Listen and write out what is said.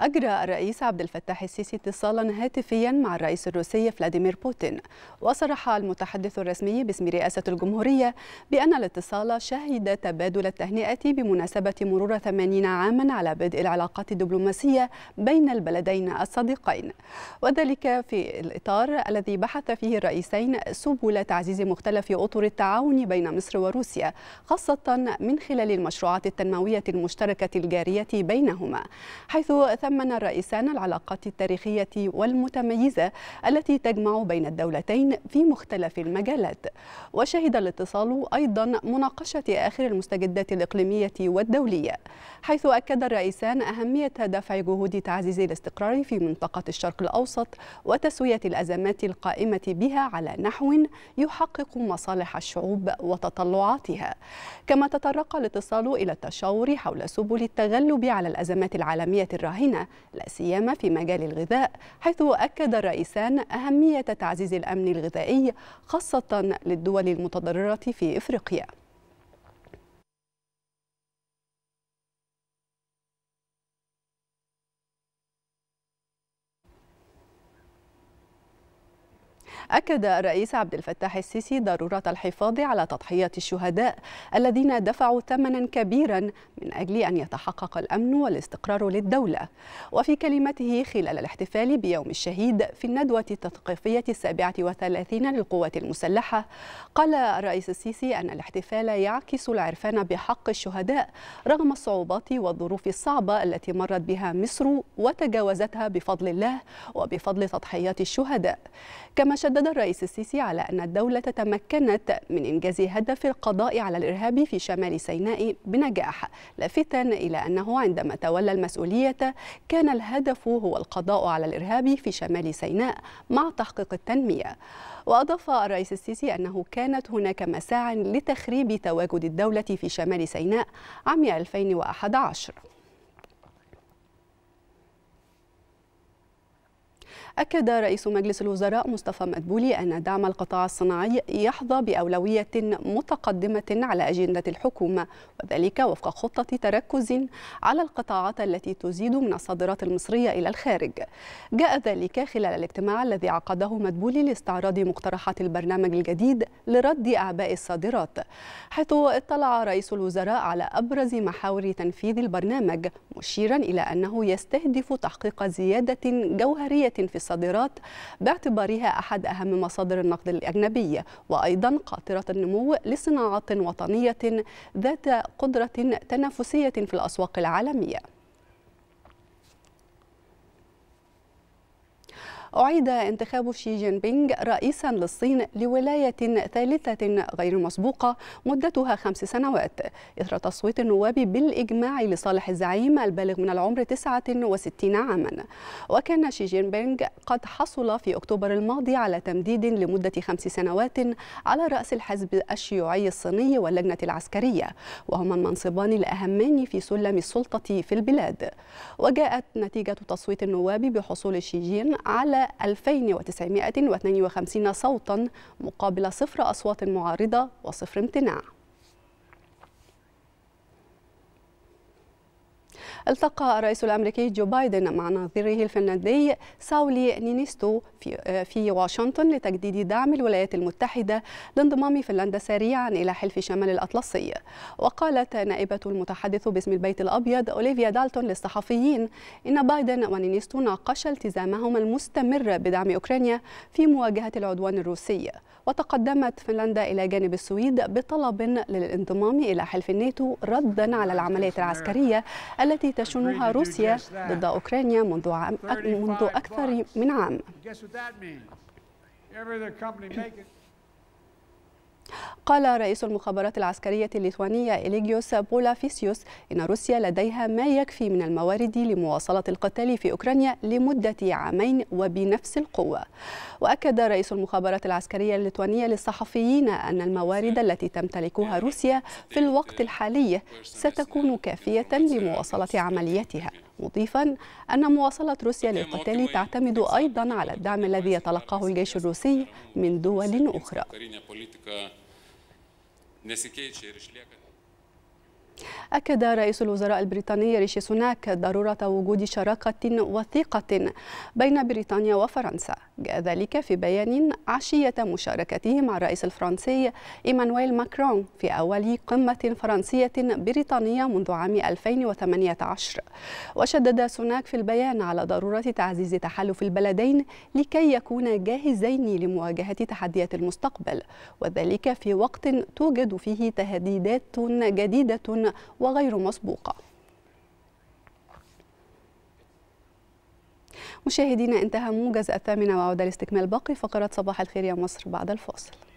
أجرى الرئيس عبد الفتاح السيسي اتصالا هاتفيا مع الرئيس الروسي فلاديمير بوتين وصرح المتحدث الرسمي باسم رئاسة الجمهورية بأن الاتصال شهد تبادل التهنئة بمناسبة مرور 80 عاما على بدء العلاقات الدبلوماسية بين البلدين الصديقين وذلك في الإطار الذي بحث فيه الرئيسين سبل تعزيز مختلف أطر التعاون بين مصر وروسيا خاصة من خلال المشروعات التنموية المشتركة الجارية بينهما حيث ثمن الرئيسان العلاقات التاريخية والمتميزة التي تجمع بين الدولتين في مختلف المجالات وشهد الاتصال أيضا مناقشة آخر المستجدات الإقليمية والدولية حيث أكد الرئيسان أهمية دفع جهود تعزيز الاستقرار في منطقة الشرق الأوسط وتسوية الأزمات القائمة بها على نحو يحقق مصالح الشعوب وتطلعاتها كما تطرق الاتصال إلى التشاور حول سبل التغلب على الأزمات العالمية الراهنة الامنه لا سيما في مجال الغذاء حيث أكد الرئيسان أهمية تعزيز الأمن الغذائي خاصة للدول المتضررة في إفريقيا أكد الرئيس عبد الفتاح السيسي ضرورة الحفاظ على تضحية الشهداء الذين دفعوا ثمنا كبيرا من أجل أن يتحقق الأمن والاستقرار للدولة وفي كلمته خلال الاحتفال بيوم الشهيد في الندوة التثقيفية السابعة وثلاثين للقوات المسلحة قال الرئيس السيسي أن الاحتفال يعكس العرفان بحق الشهداء رغم الصعوبات والظروف الصعبة التي مرت بها مصر وتجاوزتها بفضل الله وبفضل تضحيات الشهداء كما شد شدد الرئيس السيسي على أن الدولة تمكنت من إنجاز هدف القضاء على الإرهاب في شمال سيناء بنجاح لافتا إلى أنه عندما تولى المسؤولية كان الهدف هو القضاء على الإرهاب في شمال سيناء مع تحقيق التنمية وأضاف الرئيس السيسي أنه كانت هناك مساع لتخريب تواجد الدولة في شمال سيناء عام 2011 أكد رئيس مجلس الوزراء مصطفى مدبولي أن دعم القطاع الصناعي يحظى بأولوية متقدمة على أجندة الحكومة وذلك وفق خطة تركز على القطاعات التي تزيد من الصادرات المصرية إلى الخارج جاء ذلك خلال الاجتماع الذي عقده مدبولي لاستعراض مقترحات البرنامج الجديد لرد أعباء الصادرات حيث اطلع رئيس الوزراء على أبرز محاور تنفيذ البرنامج مشيرا إلى أنه يستهدف تحقيق زيادة جوهرية في الصادرات باعتبارها أحد أهم مصادر النقد الأجنبي وأيضا قاطرة النمو لصناعات وطنية ذات قدرة تنافسية في الأسواق العالمية أعيد انتخاب شي جين بينغ رئيسا للصين لولاية ثالثة غير مسبوقة مدتها خمس سنوات إثر تصويت النواب بالإجماع لصالح الزعيم البالغ من العمر 69 عاما وكان شي جين بينغ قد حصل في أكتوبر الماضي على تمديد لمدة خمس سنوات على رأس الحزب الشيوعي الصيني واللجنة العسكرية وهما المنصبان الأهمان في سلم السلطة في البلاد وجاءت نتيجة تصويت النواب بحصول شي جين على 2952 صوتا مقابل صفر أصوات معارضة وصفر امتناع التقى الرئيس الأمريكي جو بايدن مع نظيره الفنلندي ساولي نينيستو في, في واشنطن لتجديد دعم الولايات المتحدة لانضمام فنلندا سريعا إلى حلف شمال الأطلسي وقالت نائبة المتحدث باسم البيت الأبيض أوليفيا دالتون للصحفيين إن بايدن ونينيستو ناقشا التزامهما المستمر بدعم أوكرانيا في مواجهة العدوان الروسي وتقدمت فنلندا إلى جانب السويد بطلب للانضمام إلى حلف الناتو ردا على العملية العسكرية التي تشنها روسيا ضد أوكرانيا منذ, عام منذ أكثر من عام. قال رئيس المخابرات العسكرية الليتوانية إليجيوس بولافيسيوس إن روسيا لديها ما يكفي من الموارد لمواصلة القتال في أوكرانيا لمدة عامين وبنفس القوة وأكد رئيس المخابرات العسكرية الليتوانية للصحفيين أن الموارد التي تمتلكها روسيا في الوقت الحالي ستكون كافية لمواصلة عملياتها مضيفا أن مواصلة روسيا للقتال تعتمد أيضا على الدعم الذي يتلقاه الجيش الروسي من دول أخرى nesikeičia ir išlieka أكد رئيس الوزراء البريطاني ريشي سوناك ضرورة وجود شراكة وثيقة بين بريطانيا وفرنسا جاء ذلك في بيان عشية مشاركته مع الرئيس الفرنسي إيمانويل ماكرون في أول قمة فرنسية بريطانية منذ عام 2018 وشدد سوناك في البيان على ضرورة تعزيز تحالف البلدين لكي يكونا جاهزين لمواجهة تحديات المستقبل وذلك في وقت توجد فيه تهديدات جديدة وغير مسبوقة مشاهدينا انتهى موجز الثامنة وعودة لاستكمال باقي فقرات صباح الخير يا مصر بعد الفاصل